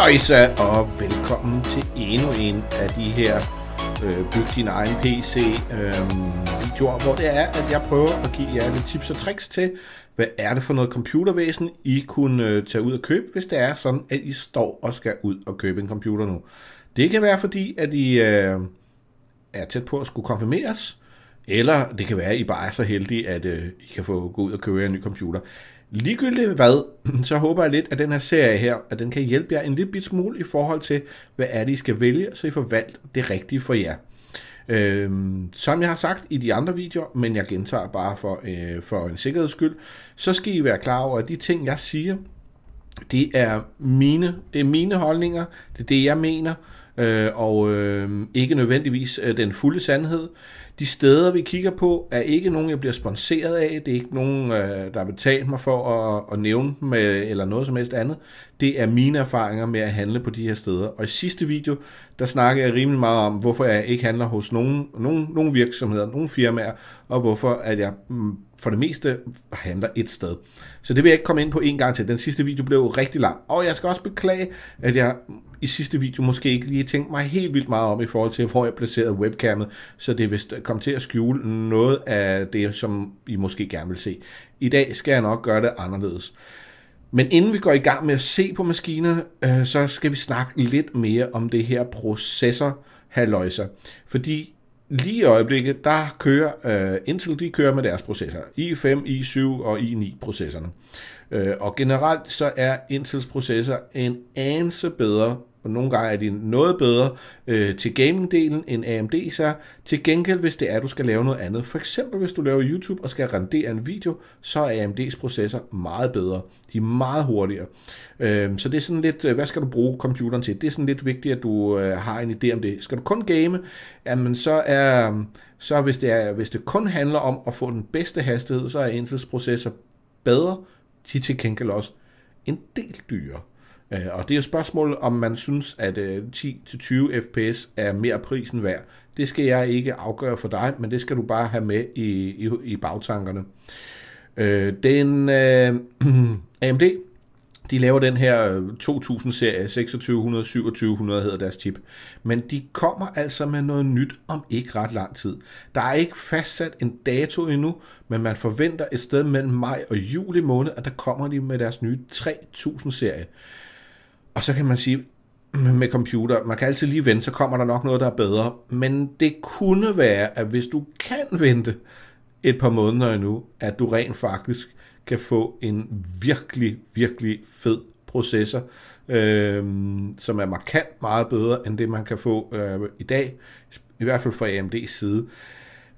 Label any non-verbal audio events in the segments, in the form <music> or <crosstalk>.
Halløjsa, og velkommen til endnu en af de her øh, Byg din egen PC øh, videoer, hvor det er, at jeg prøver at give jer lidt tips og tricks til, hvad er det for noget computervæsen, I kunne øh, tage ud og købe, hvis det er sådan, at I står og skal ud og købe en computer nu. Det kan være fordi, at I øh, er tæt på at skulle konfirmeres, eller det kan være, at I bare er så heldige, at øh, I kan få gå ud og købe en ny computer. Ligegyldigt hvad, <clears throat> så håber jeg lidt, at den her serie her, at den kan hjælpe jer en lille bit smule i forhold til, hvad er det, I skal vælge, så I får valgt det rigtige for jer. Øhm, som jeg har sagt i de andre videoer, men jeg gentager bare for, øh, for en sikkerheds skyld, så skal I være klar over, at de ting, jeg siger, det er mine, det er mine holdninger, det er det, jeg mener, øh, og øh, ikke nødvendigvis øh, den fulde sandhed. De steder, vi kigger på, er ikke nogen, jeg bliver sponsoreret af. Det er ikke nogen, øh, der har betalt mig for at, at nævne dem øh, eller noget som helst andet. Det er mine erfaringer med at handle på de her steder. Og i sidste video, der snakkede jeg rimelig meget om, hvorfor jeg ikke handler hos nogen, nogen, nogen virksomheder, nogen firmaer, og hvorfor at jeg mm, for det meste handler et sted. Så det vil jeg ikke komme ind på en gang til. Den sidste video blev rigtig lang. Og jeg skal også beklage, at jeg i sidste video måske ikke lige tænkte mig helt vildt meget om i forhold til, hvor jeg placerede webcammet, så det vil kom til at skjule noget af det, som I måske gerne vil se. I dag skal jeg nok gøre det anderledes. Men inden vi går i gang med at se på maskinerne, øh, så skal vi snakke lidt mere om det her processor haløjser. Fordi Lige i øjeblikket, der kører uh, Intel, de kører med deres processorer. i5, i7 og i9-processorerne. Uh, øh, og generelt så er Intels processor en anelse bedre og nogle gange er de noget bedre øh, til gaming-delen end AMD så Til gengæld, hvis det er, at du skal lave noget andet. For eksempel, hvis du laver YouTube og skal rendere en video, så er AMD's processer meget bedre. De er meget hurtigere. Øh, så det er sådan lidt, øh, hvad skal du bruge computeren til? Det er sådan lidt vigtigt, at du øh, har en idé om det. Skal du kun game, jamen så er... Så hvis det, er, hvis det kun handler om at få den bedste hastighed, så er Intels processer bedre. De til gengæld også en del dyrere. Øh, og det er jo spørgsmålet, om man synes, at øh, 10-20 fps er mere prisen værd. Det skal jeg ikke afgøre for dig, men det skal du bare have med i, i, i bagtankerne. Øh, den øh, AMD, <clears throat> de laver den her 2000-serie, 2600, 2700 hedder deres chip. Men de kommer altså med noget nyt om ikke ret lang tid. Der er ikke fastsat en dato endnu, men man forventer et sted mellem maj og juli måned, at der kommer de med deres nye 3000-serie. Og så kan man sige, med computer, man kan altid lige vente, så kommer der nok noget, der er bedre. Men det kunne være, at hvis du kan vente et par måneder endnu, at du rent faktisk kan få en virkelig, virkelig fed processor, øh, som er markant meget bedre end det, man kan få øh, i dag, i hvert fald fra AMD's side. Øh,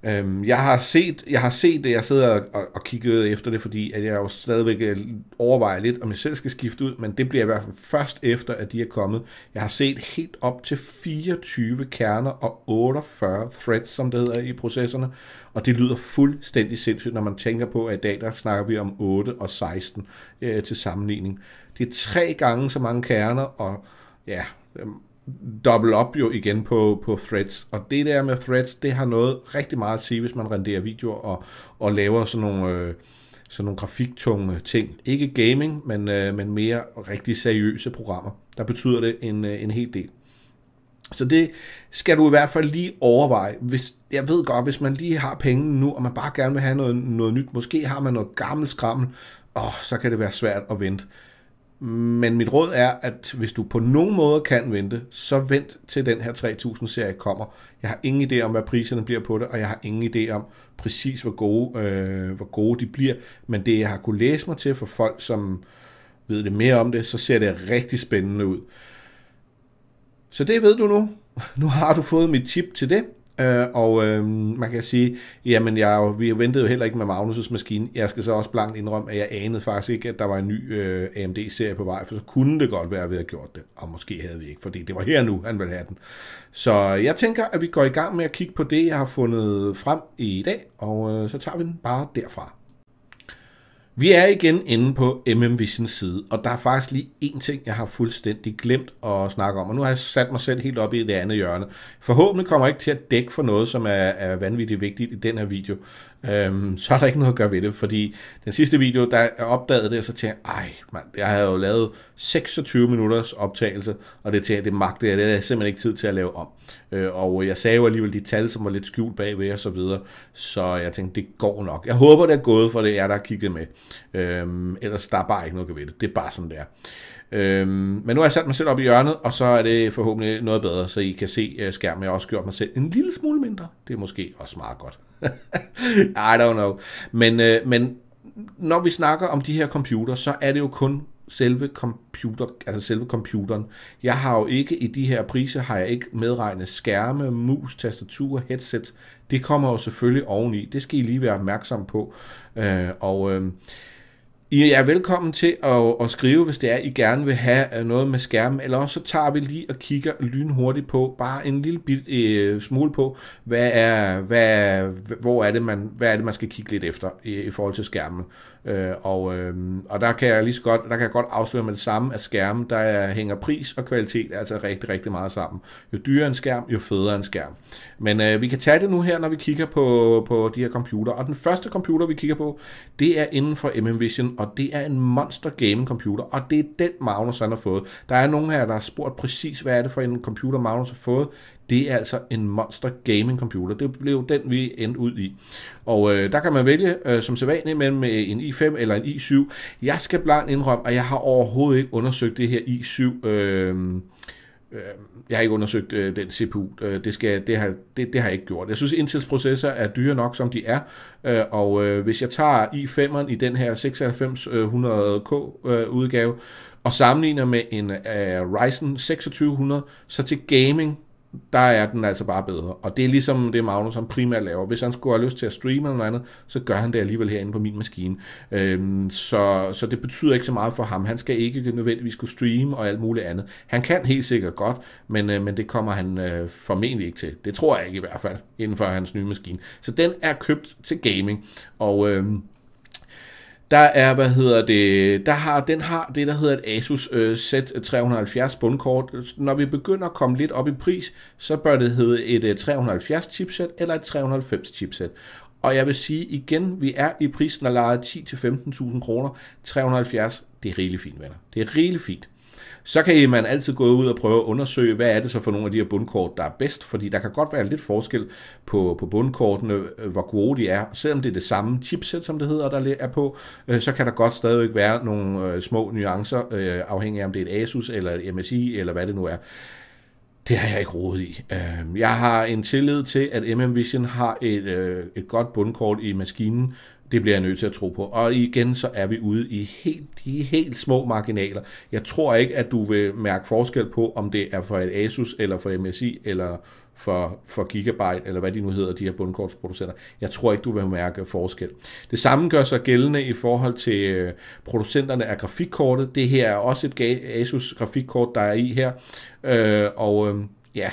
Øhm, jeg har set, jeg har set det, jeg sidder og, og kigger efter det, fordi at jeg jo stadigvæk øh, overvejer lidt, om jeg selv skal skifte ud, men det bliver i hvert fald først efter, at de er kommet. Jeg har set helt op til 24 kerner og 48 threads, som det hedder i processerne, og det lyder fuldstændig sindssygt, når man tænker på, at i dag der snakker vi om 8 og 16 øh, til sammenligning. Det er tre gange så mange kerner, og ja, øhm, double op jo igen på, på threads. Og det der med threads, det har noget rigtig meget at sige, hvis man renderer videoer og, og laver sådan nogle, øh, sådan nogle grafiktunge ting. Ikke gaming, men, øh, men mere rigtig seriøse programmer. Der betyder det en, øh, en hel del. Så det skal du i hvert fald lige overveje. Hvis, jeg ved godt, hvis man lige har penge nu, og man bare gerne vil have noget, noget nyt, måske har man noget gammelt skrammel, åh, så kan det være svært at vente. Men mit råd er, at hvis du på nogen måde kan vente, så vent til den her 3000-serie kommer. Jeg har ingen idé om, hvad priserne bliver på det, og jeg har ingen idé om præcis, hvor gode, øh, hvor gode de bliver. Men det, jeg har kunnet læse mig til for folk, som ved det mere om det, så ser det rigtig spændende ud. Så det ved du nu. Nu har du fået mit tip til det. Øh, og øh, man kan sige, jamen jeg, vi ventede jo heller ikke med Magnus' maskine. Jeg skal så også blankt indrømme, at jeg anede faktisk ikke, at der var en ny øh, AMD-serie på vej, for så kunne det godt være, at vi havde gjort det. Og måske havde vi ikke, fordi det var her nu, han ville have den. Så jeg tænker, at vi går i gang med at kigge på det, jeg har fundet frem i dag, og øh, så tager vi den bare derfra. Vi er igen inde på MM Visions side, og der er faktisk lige én ting, jeg har fuldstændig glemt at snakke om, og nu har jeg sat mig selv helt op i det andet hjørne. Forhåbentlig kommer jeg ikke til at dække for noget, som er, er vanvittigt vigtigt i den her video, øhm, så er der ikke noget at gøre ved det, fordi den sidste video, der er opdagede det, så tænkte jeg, ej mand, jeg havde jo lavet 26 minutters optagelse, og det tænkte det magte jeg, det havde jeg simpelthen ikke tid til at lave om. Øh, og jeg sagde jo alligevel de tal, som var lidt skjult bagved og så videre, så jeg tænkte, det går nok. Jeg håber, det er gået, for det er jer, der kigget med. Øhm, ellers der er bare ikke noget at gøre ved det, det er bare sådan, det er. Øhm, men nu har jeg sat mig selv op i hjørnet, og så er det forhåbentlig noget bedre, så I kan se øh, skærmen. Jeg har også gjort mig selv en lille smule mindre. Det er måske også meget godt. <laughs> I don't know. Men, øh, men når vi snakker om de her computer, så er det jo kun selve, computer, altså selve computeren. Jeg har jo ikke i de her priser, har jeg ikke medregnet skærme, mus, tastatur, headset. Det kommer jo selvfølgelig oveni. Det skal I lige være opmærksom på. Øh, og øh, i er velkommen til at, at skrive, hvis det er, I gerne vil have øh, noget med skærmen, eller også så tager vi lige og kigger lynhurtigt på, bare en lille bit, øh, smule på, hvad er, hvad, hvor er det, man, hvad er det, man skal kigge lidt efter i, i forhold til skærmen. Øh, og, øh, og der kan jeg lige så godt, der kan jeg godt afsløre med det samme, at skærmen, der er, hænger pris og kvalitet altså rigtig, rigtig meget sammen. Jo dyrere en skærm, jo federe en skærm. Men øh, vi kan tage det nu her, når vi kigger på, på de her computer. Og den første computer, vi kigger på, det er inden for MM Vision, og det er en monster gaming computer, og det er den Magnus han har fået. Der er nogen her, der har spurgt præcis, hvad er det for en computer Magnus har fået det er altså en monster gaming computer. Det blev den, vi endte ud i. Og øh, der kan man vælge øh, som sædvanligt mellem øh, en i5 eller en i7. Jeg skal blankt indrømme, at jeg har overhovedet ikke undersøgt det her i7. Øh, øh, jeg har ikke undersøgt øh, den CPU. Øh, det, skal, det, har, det, det har jeg ikke gjort. Jeg synes, Intels processorer er dyre nok, som de er. Øh, og øh, hvis jeg tager i5'eren i den her 9600K øh, udgave, og sammenligner med en uh, Ryzen 2600, så til gaming, der er den altså bare bedre. Og det er ligesom det, Magnus han primært laver. Hvis han skulle have lyst til at streame eller noget andet, så gør han det alligevel herinde på min maskine. Øhm, så, så det betyder ikke så meget for ham. Han skal ikke nødvendigvis kunne streame og alt muligt andet. Han kan helt sikkert godt, men, øh, men det kommer han øh, formentlig ikke til. Det tror jeg ikke i hvert fald, inden for hans nye maskine. Så den er købt til gaming, og... Øh, der er, hvad hedder det, der har, den har det, der hedder et Asus øh, Z370 bundkort. Når vi begynder at komme lidt op i pris, så bør det hedde et øh, 370 chipset eller et 390 chipset. Og jeg vil sige igen, vi er i prisen af lejet 10-15.000 kroner. 370, det er rigeligt fint, venner. Det er rigeligt fint. Så kan man altid gå ud og prøve at undersøge, hvad er det så for nogle af de her bundkort, der er bedst, fordi der kan godt være lidt forskel på, på bundkortene, øh, hvor gode de er. Selvom det er det samme chipset, som det hedder, der er på, øh, så kan der godt stadigvæk være nogle øh, små nuancer, afhængig af om det er et Asus eller et MSI, eller hvad det nu er. Det har jeg ikke råd i. Øhm, jeg har en tillid til, at MM Vision har et, et godt bundkort i maskinen, det bliver jeg nødt til at tro på. Og igen, så er vi ude i helt, de helt små marginaler. Jeg tror ikke, at du vil mærke forskel på, om det er for et Asus, eller for MSI, eller for, for Gigabyte, eller hvad de nu hedder, de her bundkortsproducenter. Jeg tror ikke, du vil mærke forskel. Det samme gør sig gældende i forhold til øh, producenterne af grafikkortet. Det her er også et Asus grafikkort, der er i her. Øh, og øh, ja,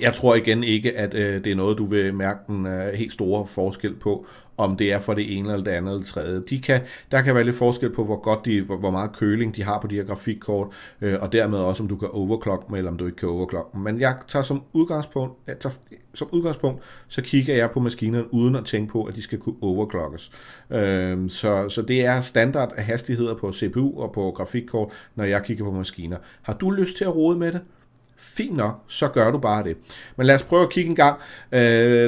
jeg tror igen ikke, at øh, det er noget, du vil mærke den øh, helt store forskel på, om det er for det ene eller det andet eller det tredje. De kan, der kan være lidt forskel på, hvor godt de, hvor, hvor meget køling de har på de her grafikkort, øh, og dermed også, om du kan overclock dem, eller om du ikke kan overclock dem. Men jeg tager som udgangspunkt, jeg tager, som udgangspunkt, så kigger jeg på maskinerne uden at tænke på, at de skal kunne overclockes. Øh, så, så det er standard hastigheder på CPU og på grafikkort, når jeg kigger på maskiner. Har du lyst til at rode med det? Fint nok, så gør du bare det. Men lad os prøve at kigge en gang. Øh,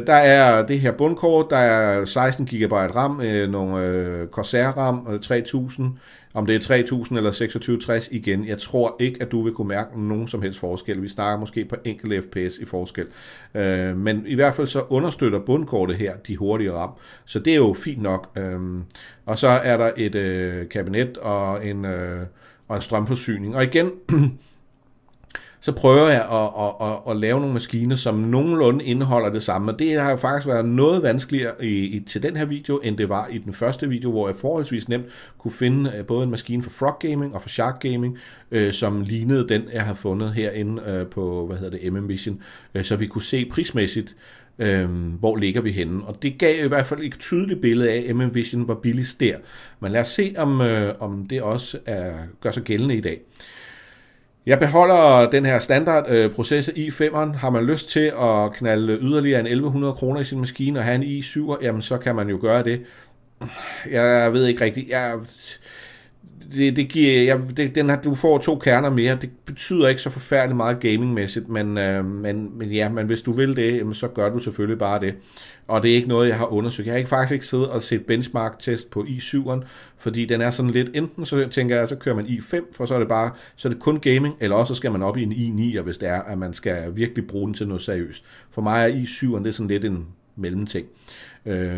der er det her bundkort, der er 16 GB RAM, øh, nogle øh, Corsair-RAM, øh, 3000, om det er 3000 eller 2660 igen. Jeg tror ikke, at du vil kunne mærke nogen som helst forskel. Vi snakker måske på enkelte FPS i forskel. Øh, men i hvert fald så understøtter bundkortet her de hurtige RAM. Så det er jo fint nok. Øh, og så er der et øh, kabinet og en, øh, og en strømforsyning. Og igen... <clears throat> så prøver jeg at, at, at, at lave nogle maskiner, som nogenlunde indeholder det samme. Og det har jo faktisk været noget vanskeligere i, i, til den her video, end det var i den første video, hvor jeg forholdsvis nemt kunne finde øh, både en maskine for Frog Gaming og for Shark Gaming, øh, som lignede den, jeg har fundet herinde øh, på, hvad hedder det, MM Vision, øh, så vi kunne se prismæssigt, øh, hvor ligger vi henne? Og det gav i hvert fald et tydeligt billede af, at MM Vision var billigst der. Men lad os se, om, øh, om det også er, gør sig gældende i dag. Jeg beholder den her standard øh, proces i5'eren. Har man lyst til at knalde yderligere en 1100 kroner i sin maskine og have en i 7 jamen så kan man jo gøre det. Jeg ved ikke rigtigt. Jeg, det, det giver, jeg, det, den her, du får to kerner mere. Det betyder ikke så forfærdeligt meget gamingmæssigt, men, øh, men, men ja, men hvis du vil det, jamen, så gør du selvfølgelig bare det. Og det er ikke noget, jeg har undersøgt. Jeg har ikke faktisk ikke siddet og set benchmark-test på i7'eren, fordi den er sådan lidt, enten så tænker jeg, så kører man i5, for så er det bare, så er det kun gaming, eller også så skal man op i en i 9 hvis det er, at man skal virkelig bruge den til noget seriøst. For mig er i7'eren, det er sådan lidt en mellemting. Øh,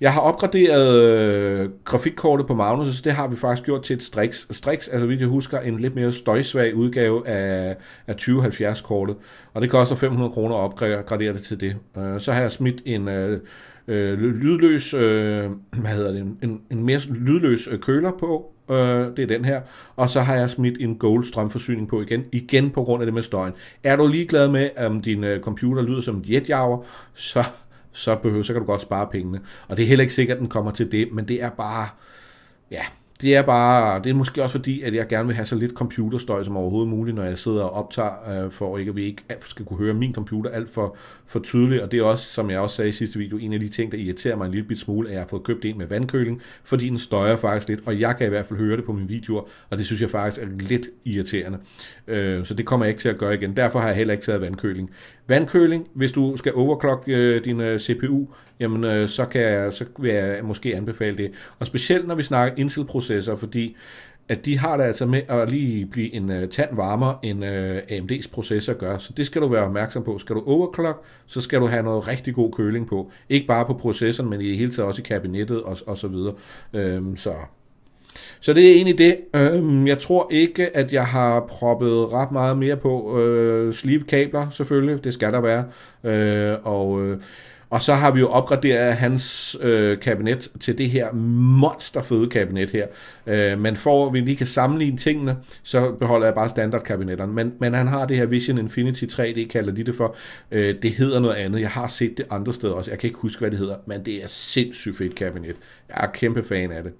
jeg har opgraderet øh, grafikkortet på Magnus, så det har vi faktisk gjort til et Strix. Strix er, så altså, vidt jeg husker, en lidt mere støjsvag udgave af, af 2070-kortet, og det koster 500 kroner at opgradere det til det. Øh, så har jeg smidt en... Øh, øh, lydløs, øh, hvad hedder det, en, en mere lydløs øh, køler på, øh, det er den her, og så har jeg smidt en gold strømforsyning på igen, igen på grund af det med støjen. Er du ligeglad med, om din øh, computer lyder som en jetjager, så så, behøver, så kan du godt spare pengene. Og det er heller ikke sikkert, at den kommer til det, men det er bare, ja, det er bare, det er måske også fordi, at jeg gerne vil have så lidt computerstøj som overhovedet muligt, når jeg sidder og optager, øh, for ikke at vi ikke skal kunne høre min computer alt for, for tydeligt, og det er også, som jeg også sagde i sidste video, en af de ting, der irriterer mig en lille bit smule, at jeg har fået købt en med vandkøling, fordi den støjer faktisk lidt, og jeg kan i hvert fald høre det på mine videoer, og det synes jeg faktisk er lidt irriterende. Øh, så det kommer jeg ikke til at gøre igen, derfor har jeg heller ikke taget vandkøling. Vandkøling, hvis du skal overclock øh, din øh, CPU, jamen øh, så, kan, så vil jeg måske anbefale det. Og specielt når vi snakker Intel-processorer, fordi at de har det altså med at lige blive en øh, tand varmere, end øh, AMD's processor gør. Så det skal du være opmærksom på. Skal du overclock, så skal du have noget rigtig god køling på. Ikke bare på processoren, men i det hele taget også i kabinettet og, og så videre. Øhm, så så det er egentlig det. Øhm, jeg tror ikke, at jeg har proppet ret meget mere på. Øh, sleeve kabler selvfølgelig, det skal der være. Øh, og øh, og så har vi jo opgraderet hans øh, kabinet til det her monsterføde kabinet her. Øh, men for at vi lige kan sammenligne tingene, så beholder jeg bare standardkabinetterne. Men, men han har det her Vision Infinity 3D, kalder de det for. Øh, det hedder noget andet. Jeg har set det andre steder også. Jeg kan ikke huske, hvad det hedder, men det er sindssygt fedt kabinet. Jeg er kæmpe fan af det.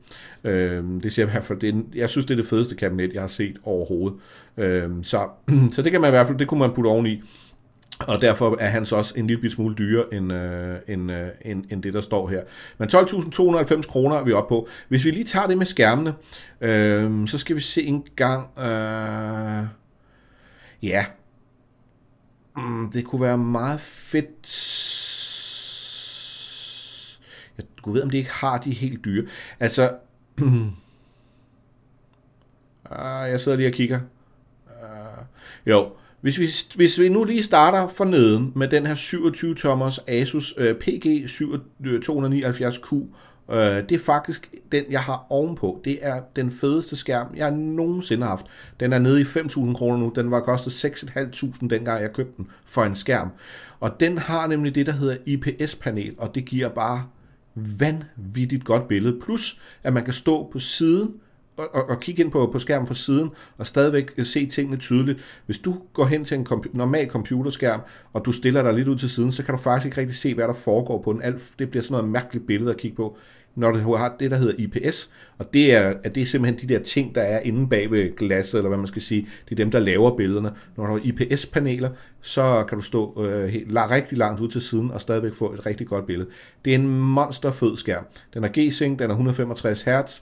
Øh, det ser jeg i hvert fald, det er, jeg synes, det er det fedeste kabinet, jeg har set overhovedet. Øh, så, <clears throat> så det kan man i hvert fald, det kunne man putte oveni. i. Og derfor er hans også en lille smule dyrere end, øh, end, øh, end, end det, der står her. Men 12.290 kroner er vi oppe på. Hvis vi lige tager det med skærmene, øh, så skal vi se en gang... Øh, ja. Mm, det kunne være meget fedt... Jeg kunne ved, om de ikke har de helt dyre. Altså... <clears throat> ah, jeg sidder lige og kigger. Øh, jo... Hvis vi, hvis vi nu lige starter for neden med den her 27-tommers Asus øh, PG 279Q, øh, øh, det er faktisk den, jeg har ovenpå. Det er den fedeste skærm, jeg nogensinde har haft. Den er nede i 5.000 kroner nu. Den var kostet 6.500 dengang jeg købte den for en skærm. Og den har nemlig det, der hedder IPS-panel, og det giver bare vanvittigt godt billede. Plus, at man kan stå på siden og, og, og kigge ind på, på skærmen fra siden, og stadigvæk øh, se tingene tydeligt. Hvis du går hen til en komp- normal computerskærm, og du stiller dig lidt ud til siden, så kan du faktisk ikke rigtig se, hvad der foregår på den. Alt, det bliver sådan noget mærkeligt billede at kigge på, når du har det, der hedder IPS, og det er, at det er simpelthen de der ting, der er inde bag ved glasset, eller hvad man skal sige, det er dem, der laver billederne. Når du har IPS-paneler, så kan du stå øh, helt, rigtig langt ud til siden og stadigvæk få et rigtig godt billede. Det er en monsterfød skærm. Den er G-Sync, den er 165 Hz,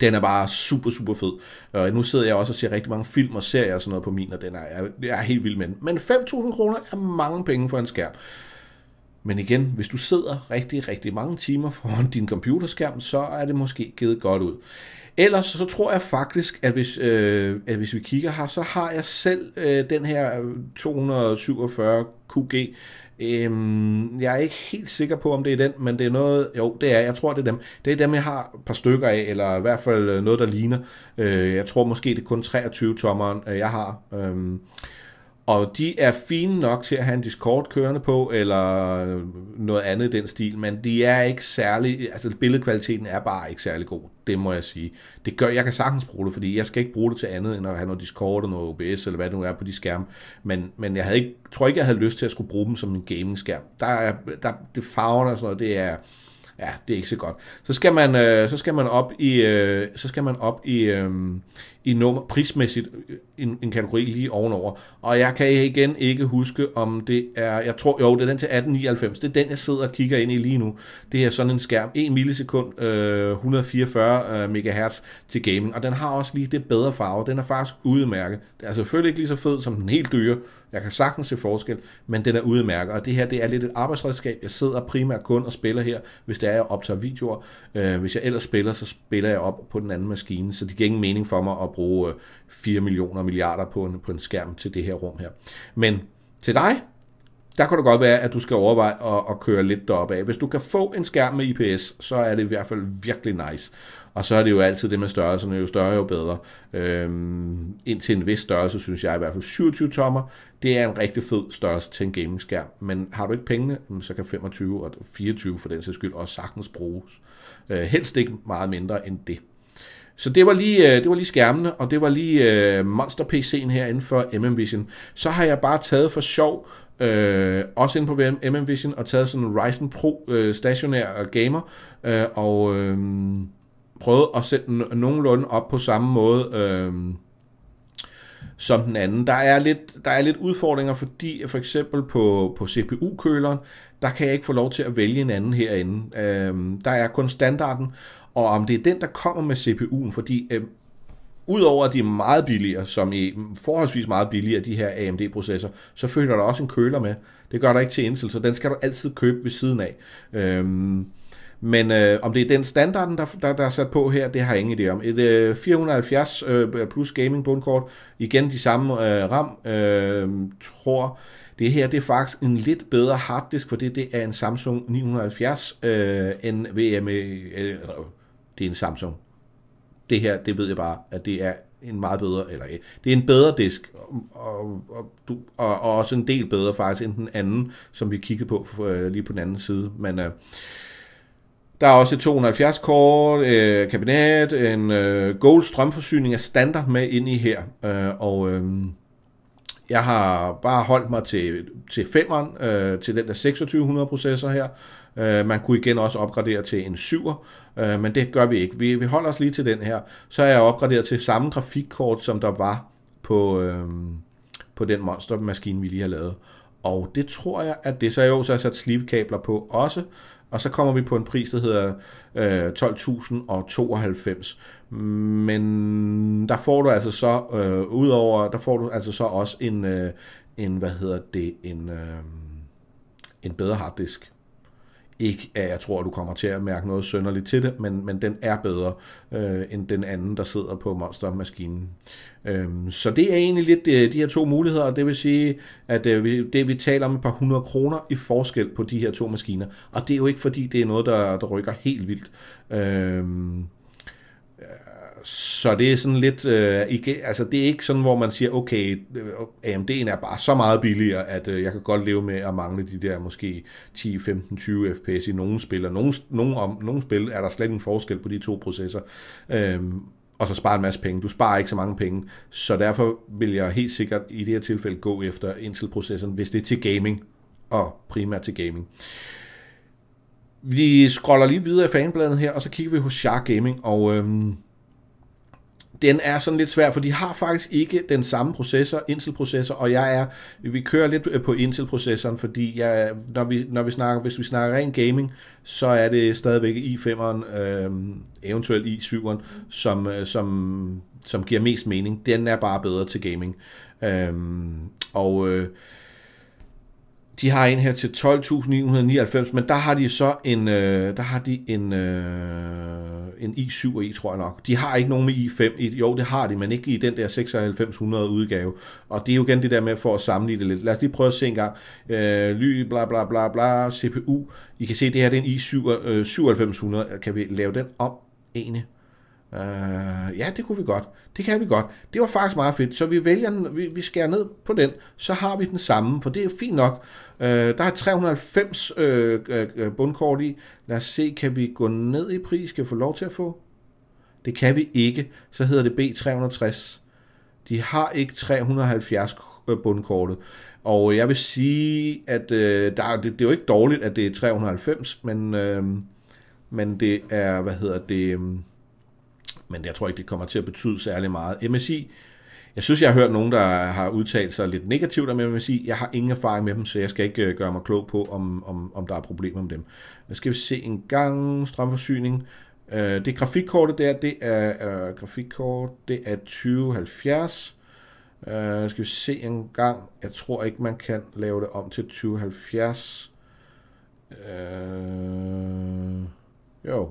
den er bare super, super fed. Og øh, nu sidder jeg også og ser rigtig mange film og serier og sådan noget på min, og den er, jeg, er helt vild med den. Men 5.000 kroner er mange penge for en skærm. Men igen, hvis du sidder rigtig, rigtig mange timer foran din computerskærm, så er det måske givet godt ud. Ellers så tror jeg faktisk, at hvis, øh, at hvis vi kigger her, så har jeg selv øh, den her 247 øh, QG Øhm, jeg er ikke helt sikker på, om det er den, men det er noget... Jo, det er. Jeg tror, det er dem. Det er dem, jeg har et par stykker af, eller i hvert fald øh, noget, der ligner. Øh, jeg tror måske, det er kun 23-tommeren, øh, jeg har. Øhm, og de er fine nok til at have en Discord kørende på, eller noget andet i den stil, men de er ikke særlig, altså billedkvaliteten er bare ikke særlig god, det må jeg sige. Det gør, jeg kan sagtens bruge det, fordi jeg skal ikke bruge det til andet, end at have noget Discord og noget OBS, eller hvad det nu er på de skærme, men, men jeg havde ikke, tror ikke, jeg havde lyst til at skulle bruge dem som en gaming-skærm. Der er, der, det farverne og sådan noget, det er, ja, det er ikke så godt. Så skal man, øh, så skal man op i, øh, så skal man op i, øh, i nummer, prismæssigt øh, en, en kategori lige ovenover. Og jeg kan igen ikke huske, om det er, jeg tror, jo, det er den til 1899. Det er den, jeg sidder og kigger ind i lige nu. Det er sådan en skærm, 1 millisekund, øh, 144 øh, MHz til gaming. Og den har også lige det bedre farve. Den er faktisk udmærket. Det er selvfølgelig ikke lige så fed som den helt dyre, jeg kan sagtens se forskel, men den er udmærket. Og det her, det er lidt et arbejdsredskab. Jeg sidder primært kun og spiller her, hvis det er, jeg optager videoer. Øh, hvis jeg ellers spiller, så spiller jeg op på den anden maskine. Så det giver ingen mening for mig at bruge 4 øh, millioner milliarder på en, på en skærm til det her rum her. Men til dig, der kan det godt være, at du skal overveje at, at køre lidt deroppe af. Hvis du kan få en skærm med IPS, så er det i hvert fald virkelig nice. Og så er det jo altid det med størrelserne, jo større jo bedre. Øhm, indtil en vis størrelse, synes jeg i hvert fald. 27 tommer, det er en rigtig fed størrelse til en gamingskærm. Men har du ikke pengene, mm, så kan 25 og 24 for den sags skyld også sagtens bruges. Øh, helst ikke meget mindre end det. Så det var lige, øh, det var lige skærmene, og det var lige øh, Monster PC'en her inden for MM Vision. Så har jeg bare taget for sjov, øh, også inde på MM Vision, og taget sådan en Ryzen Pro øh, stationær øh, gamer, øh, og... Øh, prøvet at sætte den nogenlunde op på samme måde øh, som den anden. Der er, lidt, der er lidt udfordringer, fordi for eksempel på, på CPU-køleren, der kan jeg ikke få lov til at vælge en anden herinde. Øh, der er kun standarden, og om det er den, der kommer med CPU'en, fordi øh, udover at de er meget billigere, som i forholdsvis meget billigere, de her AMD-processorer, så følger der også en køler med. Det gør der ikke til Intel, så den skal du altid købe ved siden af. Øh, men øh, om det er den standarden, der, der, der er sat på her, det har jeg ingen idé om. Et øh, 470 øh, plus gaming bundkort, igen de samme øh, RAM, øh, tror det her det er faktisk en lidt bedre harddisk, for det er en Samsung 970 øh, end VMA. E, øh, det er en Samsung. Det her, det ved jeg bare, at det er en meget bedre, eller øh, det er en bedre disk, og, og, og, og også en del bedre faktisk end den anden, som vi kiggede på øh, lige på den anden side. Men øh, der er også et 270 kort, øh, kabinet, en øh, gold strømforsyning er standard med ind i her. Øh, og øh, jeg har bare holdt mig til, til 5'eren, øh, til den der 2600 processor her. Øh, man kunne igen også opgradere til en 7'er, øh, men det gør vi ikke. Vi, vi holder os lige til den her. Så er jeg opgraderet til samme grafikkort, som der var på, øh, på den monstermaskine, vi lige har lavet. Og det tror jeg, at det så er jo så sat sleeve-kabler på også, og så kommer vi på en pris, der hedder øh, 12.092. Men der får du altså så, øh, udover, der får du altså så også en, øh, en hvad hedder det, en, øh, en bedre harddisk. Ikke at jeg tror, at du kommer til at mærke noget sønderligt til det, men, men den er bedre øh, end den anden, der sidder på monstermaskinen. Øhm, så det er egentlig lidt de, øh, de her to muligheder, det vil sige, at øh, det vi taler om et par hundrede kroner i forskel på de her to maskiner. Og det er jo ikke fordi, det er noget, der, der rykker helt vildt. Øhm, så det er sådan lidt, øh, ikke, altså det er ikke sådan, hvor man siger, okay, øh, AMD'en er bare så meget billigere, at øh, jeg kan godt leve med at mangle de der måske 10, 15, 20 fps i nogle spil, og nogle, nogle, om, nogle spil er der slet ingen forskel på de to processer, øh, og så sparer en masse penge. Du sparer ikke så mange penge, så derfor vil jeg helt sikkert i det her tilfælde gå efter Intel-processoren, hvis det er til gaming, og primært til gaming. Vi scroller lige videre i fanbladet her, og så kigger vi hos Shark Gaming, og... Øh, den er sådan lidt svær, for de har faktisk ikke den samme processor, Intel-processor, og jeg er, vi kører lidt øh, på Intel-processoren, fordi jeg, når, vi, når vi snakker, hvis vi snakker ren gaming, så er det stadigvæk i5'eren, øhm, øh, eventuelt i7'eren, som, som, som giver mest mening. Den er bare bedre til gaming. Øh, og øh, de har en her til 12.999, men der har de så en, øh, der har de en, øh, en i7 og i, tror jeg nok. De har ikke nogen med i5. jo, det har de, men ikke i den der 9600 udgave. Og det er jo igen det der med for at sammenligne det lidt. Lad os lige prøve at se en gang. Øh, ly, bla bla bla bla, CPU. I kan se, det her det er en i7 øh, 9700. Kan vi lave den om ene? Øh, ja, det kunne vi godt. Det kan vi godt. Det var faktisk meget fedt. Så vi vælger, den, vi, vi skærer ned på den, så har vi den samme, for det er fint nok. Øh, der er 390 øh, øh, øh, bundkort i. Lad os se, kan vi gå ned i pris? Kan vi få lov til at få? Det kan vi ikke. Så hedder det B360. De har ikke 370 øh, bundkortet. Og jeg vil sige, at øh, der, det, det er jo ikke dårligt, at det er 390, men, øh, men det er, hvad hedder det... Øh, men jeg tror ikke, det kommer til at betyde særlig meget. MSI, jeg synes, jeg har hørt nogen, der har udtalt sig lidt negativt om MSI. Jeg har ingen erfaring med dem, så jeg skal ikke øh, gøre mig klog på, om, om, om der er problemer med dem. Nu skal vi se en gang strømforsyning. Øh, det grafikkortet der, det er øh, grafikkort, det er 2070. Øh, skal vi se en gang. Jeg tror ikke, man kan lave det om til 2070. Øh, jo,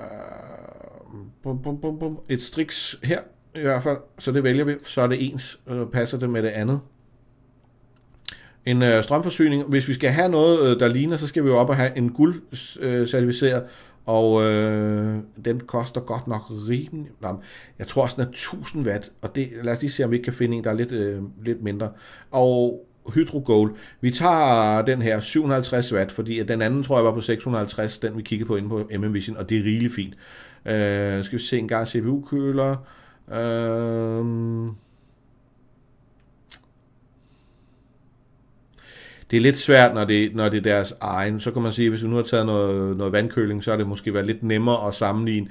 Øh, bum, bum, bum, bum, et striks her i hvert fald, så det vælger vi, så er det ens, øh, passer det med det andet. En øh, strømforsyning, hvis vi skal have noget, øh, der ligner, så skal vi jo op og have en guld øh, certificeret, og øh, den koster godt nok rimelig. jeg tror sådan er 1000 watt, og det, lad os lige se, om vi ikke kan finde en, der er lidt, øh, lidt mindre. Og Hydrogol. Vi tager den her 750 watt, fordi den anden tror jeg var på 650, den vi kiggede på inde på MM Vision, og det er rigeligt fint. Øh, skal vi se en gang CPU-køler. Øh, det er lidt svært, når det, når det er deres egen. Så kan man sige, at hvis vi nu har taget noget, noget vandkøling, så har det måske været lidt nemmere at sammenligne.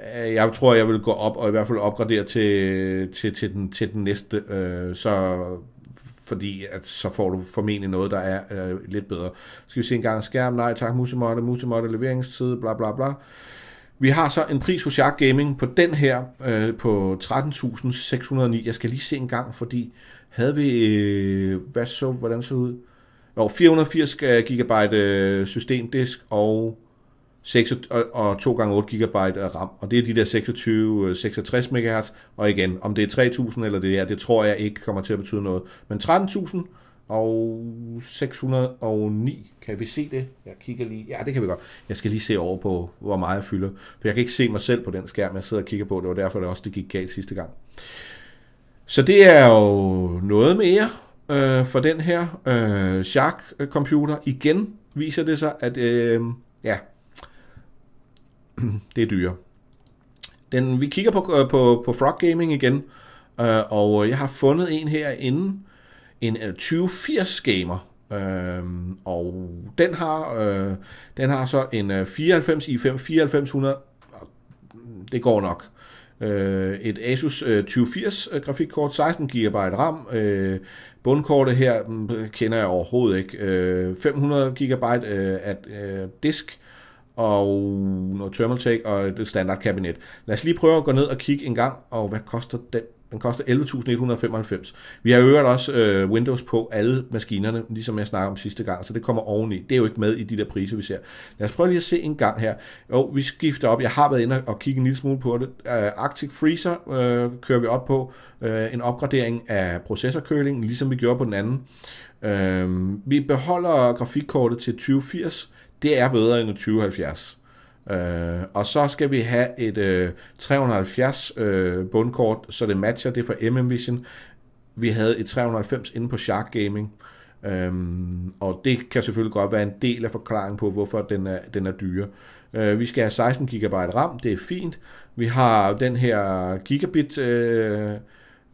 Øh, jeg tror, jeg vil gå op og i hvert fald opgradere til, til, til, den, til den næste. Øh, så fordi at så får du formentlig noget, der er øh, lidt bedre. Skal vi se en gang skærm? Nej, tak, musemotte, musemotte, leveringstid, bla bla bla. Vi har så en pris hos Jack Gaming på den her øh, på 13.609. Jeg skal lige se en gang, fordi havde vi, øh, hvad så, hvordan så ud? Jo, 480 øh, GB øh, systemdisk og 6, og, 2 gange 8 GB RAM, og det er de der 26, 66 MHz, og igen, om det er 3.000 eller det er, det tror jeg ikke kommer til at betyde noget. Men 13.000 og 609, kan vi se det? Jeg kigger lige, ja det kan vi godt. Jeg skal lige se over på, hvor meget jeg fylder, for jeg kan ikke se mig selv på den skærm, jeg sidder og kigger på, det var derfor det også det gik galt sidste gang. Så det er jo noget mere øh, for den her øh, Shark-computer. Igen viser det sig, at øh, ja, <clears throat> det er dyre. Den, vi kigger på, øh, på, på Frog Gaming igen, øh, og jeg har fundet en herinde, en 2080 øh, Gamer, øh, og den har, øh, den har så en 94 i5 9400, det går nok. Øh, et Asus øh, 2080 øh, grafikkort, 16 GB RAM, øh, bundkortet her øh, kender jeg overhovedet ikke, øh, 500 GB øh, at, øh, disk, og noget thermal take og et standard kabinet. Lad os lige prøve at gå ned og kigge en gang, og hvad koster den? Den koster 11.195. Vi har øvrigt også øh, Windows på alle maskinerne, ligesom jeg snakkede om sidste gang, så det kommer oveni. Det er jo ikke med i de der priser, vi ser. Lad os prøve lige at se en gang her. Jo, vi skifter op. Jeg har været inde og kigge en lille smule på det. Uh, Arctic Freezer uh, kører vi op på. Uh, en opgradering af processorkølingen, ligesom vi gjorde på den anden. Uh, vi beholder grafikkortet til 2080. Det er bedre end 2070. Øh, og så skal vi have et øh, 370 øh, bundkort, så det matcher det fra MM Vision. Vi havde et 390 inde på Shark Gaming. Øhm, og det kan selvfølgelig godt være en del af forklaringen på, hvorfor den er, den er dyre. Øh, vi skal have 16 GB RAM, det er fint. Vi har den her gigabit øh,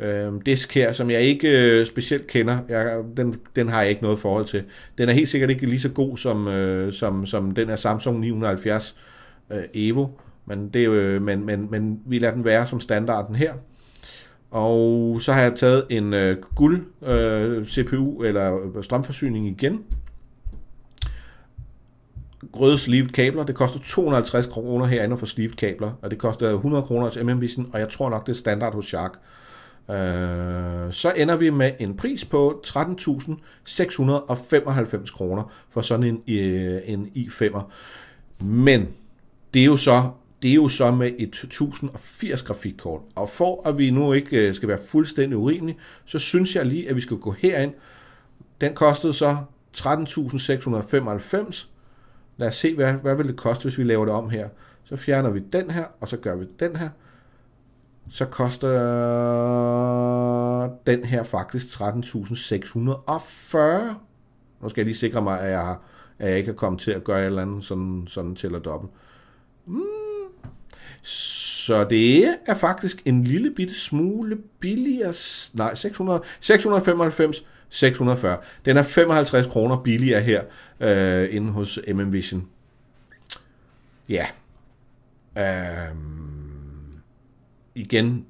Øh, disk her, som jeg ikke øh, specielt kender. Jeg, den, den har jeg ikke noget forhold til. Den er helt sikkert ikke lige så god som, øh, som, som den her Samsung 970 øh, Evo, men, det, øh, men, men, men vi lader den være som standarden her. Og så har jeg taget en øh, guld øh, CPU eller øh, strømforsyning igen. Røde sleeved kabler, det koster 250 kroner herinde for sleeved kabler, og det koster 100 kroner til MMVisen, og jeg tror nok, det er standard hos Shark. Øh, Øh, så ender vi med en pris på 13.695 kroner for sådan en, øh, en i5'er. Men det er jo så det er jo så med et 1080 grafikkort. Og for at vi nu ikke øh, skal være fuldstændig urimelige, så synes jeg lige, at vi skal gå herind. Den kostede så 13.695. Lad os se, hvad, hvad vil det koste, hvis vi laver det om her. Så fjerner vi den her, og så gør vi den her så koster den her faktisk 13.640. Nu skal jeg lige sikre mig, at jeg, har, at jeg ikke er kommet til at gøre et eller andet, sådan, sådan tæller dobbelt. Mm. Så det er faktisk en lille bitte smule billigere. Nej, 600, 695, 640. Den er 55 kroner billigere her øh, inde hos MM Vision. Ja. Øhm igen,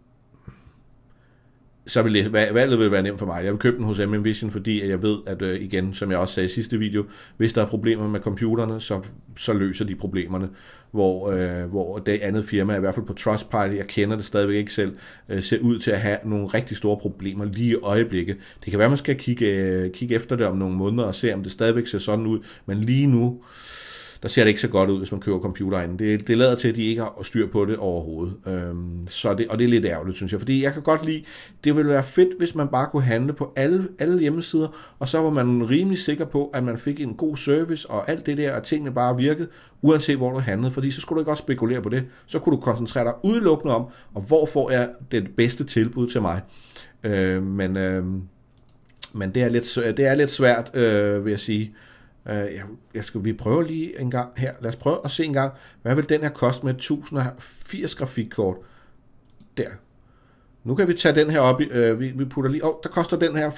så vil det, valget vil være nemt for mig. Jeg vil købe den hos MM Vision, fordi jeg ved, at øh, igen, som jeg også sagde i sidste video, hvis der er problemer med computerne, så, så løser de problemerne. Hvor, øh, hvor det andet firma, i hvert fald på Trustpilot, jeg kender det stadigvæk ikke selv, øh, ser ud til at have nogle rigtig store problemer lige i øjeblikket. Det kan være, man skal kigge, øh, kigge efter det om nogle måneder og se, om det stadigvæk ser sådan ud, men lige nu, øh, der ser det ikke så godt ud, hvis man køber computeren. Det, det lader til, at de ikke har styr på det overhovedet. Øhm, så det, og det er lidt ærgerligt, synes jeg. Fordi jeg kan godt lide, det ville være fedt, hvis man bare kunne handle på alle, alle hjemmesider, og så var man rimelig sikker på, at man fik en god service og alt det der, og tingene bare virkede, uanset hvor du handlede. Fordi så skulle du ikke også spekulere på det. Så kunne du koncentrere dig udelukkende om, og hvor får jeg det bedste tilbud til mig. Øhm, men, øhm, men det er lidt, det er lidt svært, øh, vil jeg sige. Øh, jeg, jeg skal, vi prøver lige en gang her. Lad os prøve at se en gang, hvad vil den her koste med 1080 grafikkort? Der. Nu kan vi tage den her op, i, øh, vi, vi putter lige, åh, oh, der koster den her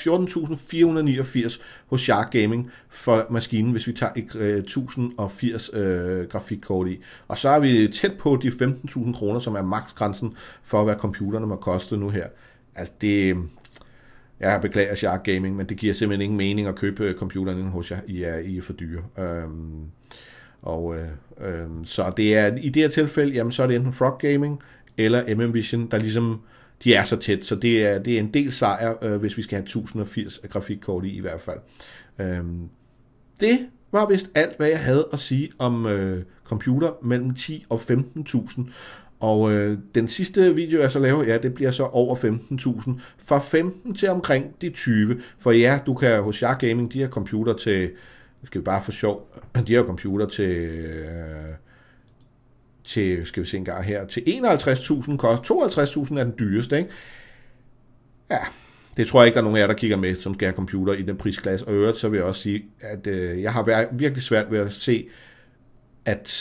14.489 hos Shark Gaming for maskinen, hvis vi tager et øh, 1080 øh, grafikkort i. Og så er vi tæt på de 15.000 kroner, som er maksgrænsen for, hvad computerne må koste nu her. Altså, det, jeg beklager Shark Gaming, men det giver simpelthen ingen mening at købe øh, computeren hos jer. I er, I er for dyre. Øhm, og, øh, øh, så det er, i det her tilfælde, jamen, så er det enten Frog Gaming eller MM Vision, der ligesom, de er så tæt, så det er, det er en del sejr, øh, hvis vi skal have 1080 grafikkort i, i hvert fald. Øhm, det var vist alt, hvad jeg havde at sige om øh, computer mellem 10 og 15.000. Og øh, den sidste video, jeg så laver, ja, det bliver så over 15.000. Fra 15 til omkring de 20. For ja, du kan hos Shark Gaming, de har computer til, skal vi bare for sjov, <clears throat> de har computer til, øh, til skal vi se en gang her, til 51.000 kost. 52.000 er den dyreste, ikke? Ja, det tror jeg ikke, der er nogen af jer, der kigger med, som skal have computer i den prisklasse. Og øvrigt, så vil jeg også sige, at øh, jeg har været virkelig svært ved at se, at,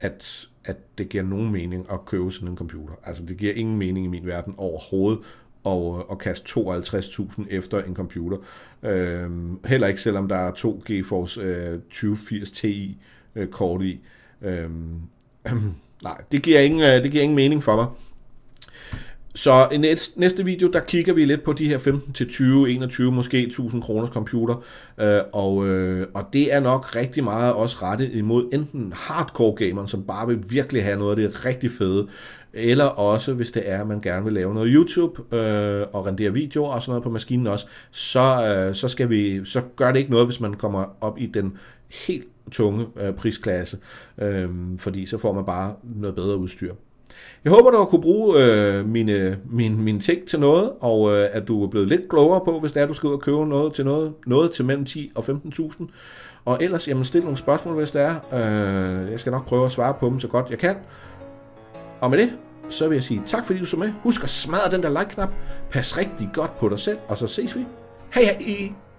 at at det giver nogen mening at købe sådan en computer. Altså det giver ingen mening i min verden overhovedet at, øh, at kaste 52.000 efter en computer. Øhm, heller ikke selvom der er to GeForce øh, 2080 Ti øh, kort i. Øhm, øh, <clears throat> nej, det giver, ingen, øh, det giver ingen mening for mig. Så i næste, video, der kigger vi lidt på de her 15 til 20, 21, måske 1000 kroners computer, øh, og, øh, og det er nok rigtig meget også rettet imod enten hardcore gamer, som bare vil virkelig have noget af det rigtig fede, eller også hvis det er, at man gerne vil lave noget YouTube øh, og rendere videoer og sådan noget på maskinen også, så, øh, så, skal vi, så gør det ikke noget, hvis man kommer op i den helt tunge øh, prisklasse, øh, fordi så får man bare noget bedre udstyr. Jeg håber, du har kunne bruge øh, mine, mine, mine ting til noget, og øh, at du er blevet lidt klogere på, hvis det er, du skal ud og købe noget til noget, noget til mellem 10 og 15.000. Og ellers, jamen, stil nogle spørgsmål, hvis det er. Øh, jeg skal nok prøve at svare på dem så godt jeg kan. Og med det, så vil jeg sige tak, fordi du så med. Husk at smadre den der like-knap. Pas rigtig godt på dig selv, og så ses vi. Hej hej!